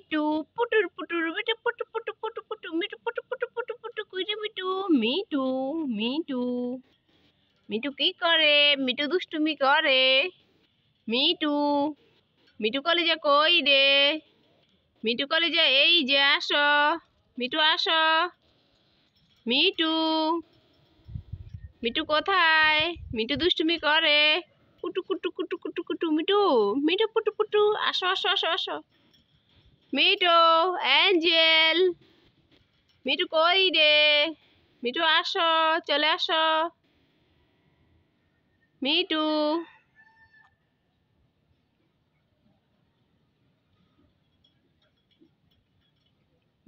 me too পুটুর পুটুর me too পুটু পুটু পুটু পুটু মিটু পুটু পুটু পুটু পুটু কুইরে মিটু মিটু মিটু মিটু কি করে মিটু দুষ্টুমি করে মিটু মিটু কলেজে কই রে মিটু কলেজে এই যে আসো মিটু আসো মিটু মিটু কোথায় মিটু দুষ্টুমি করে কুটু কুটু কুটু কুটু কুটু মিটু মিটু পুটু পুটু আসো আসো আসো আসো মিটু অ্যাঞ্জেল মিটু কই রে মিটু আসো চলে আসো মিটু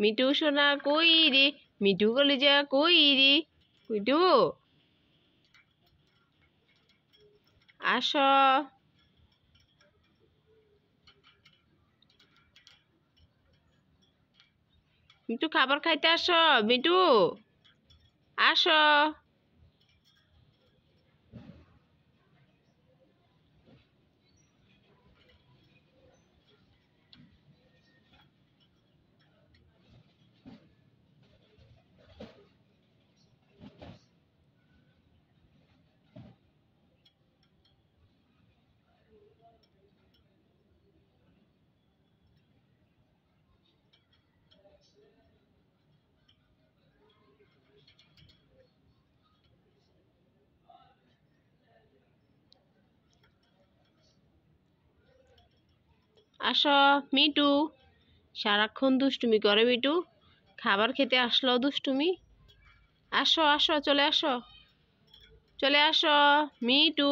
মিটু সোনা কই রে মিটু যা কই রে মিটু আসো মিটু খাবার খাইতে আসো মিটু আসো আসো মিটু সারাক্ষণ দুষ্টুমি করে মিটু খাবার খেতে আসলো দুষ্টুমি আসো আসো চলে আসো চলে আসো মিটু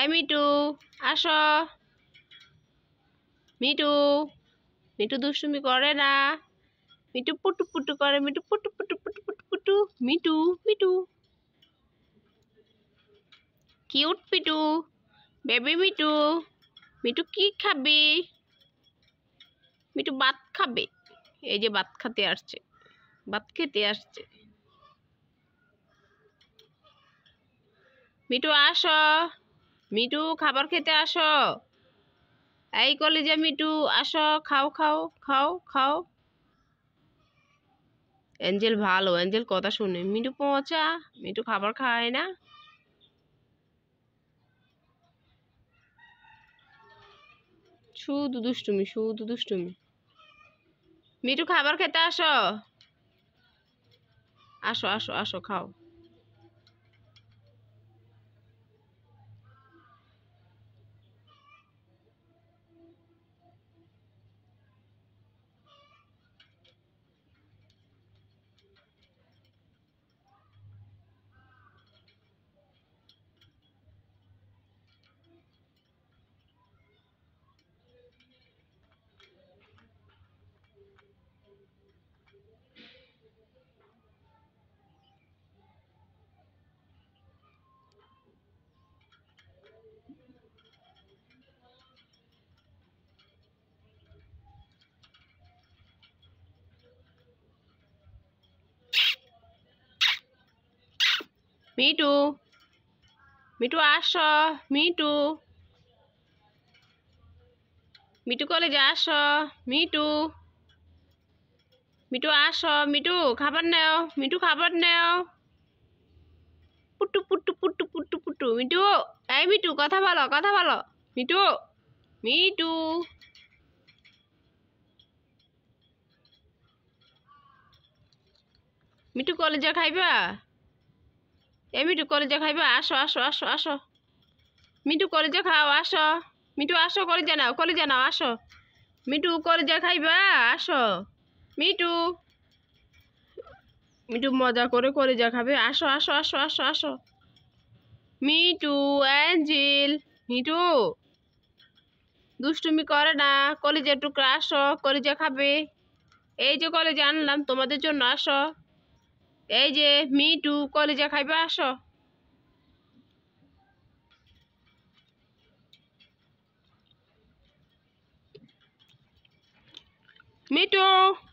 এ মিটু আসো মিটু মিটু দুষ্টুমি করে না মিটু পুটু পুটু করে মিটু পুটু পুটু পুটু পুটু পুটু মিটু মিটু কিউট পিটু বেবি মিটু মিটু কি খাবে মিটু ভাত খাবে এই যে ভাত খেতে আসছে ভাত খেতে আসছে মিটু আস মিটু খাবার খেতে আস এই কলে যে মিটু আস খাও খাও খাও খাও এঞ্জেল ভালো এঞ্জেল কথা শুনে মিটু পচা মিটু খাবার খায় না শুধু দুষ্টুমি শুধু দুষ্টুমি মিঠু খাবার খেতে আসো আসো আসো আসো খাও মিটু মিটু আস মিটু মিটু কলেজে আস মিটু মিটু আস মিটু খাবার নেও মিটু খাবার নেও পুটু পুটু পুটু পুটু পুটু মিটু এই মিটু কথা বলো কথা বলো মিটু মিটু মিটু কলেজে খাইবা এ মিঠু কলেজা খাইবা আসো আসো আসো আসো মিঠু কলেজা খাও আসো মিঠু আসো যে নাও যে নাও আসো মিঠু যে খাইবা আসো মিঠু মিঠু মজা করে করে যা খাবে আসো আসো আসো আসো আসো মিটু অ্যাঞ্জিল মিটু দুষ্টুমি করে না কলেজে টুকরা আসো কলেজে খাবে এই যে কলেজে আনলাম তোমাদের জন্য আসো এই যে মিটু কলেজে খাইবা আস মিটু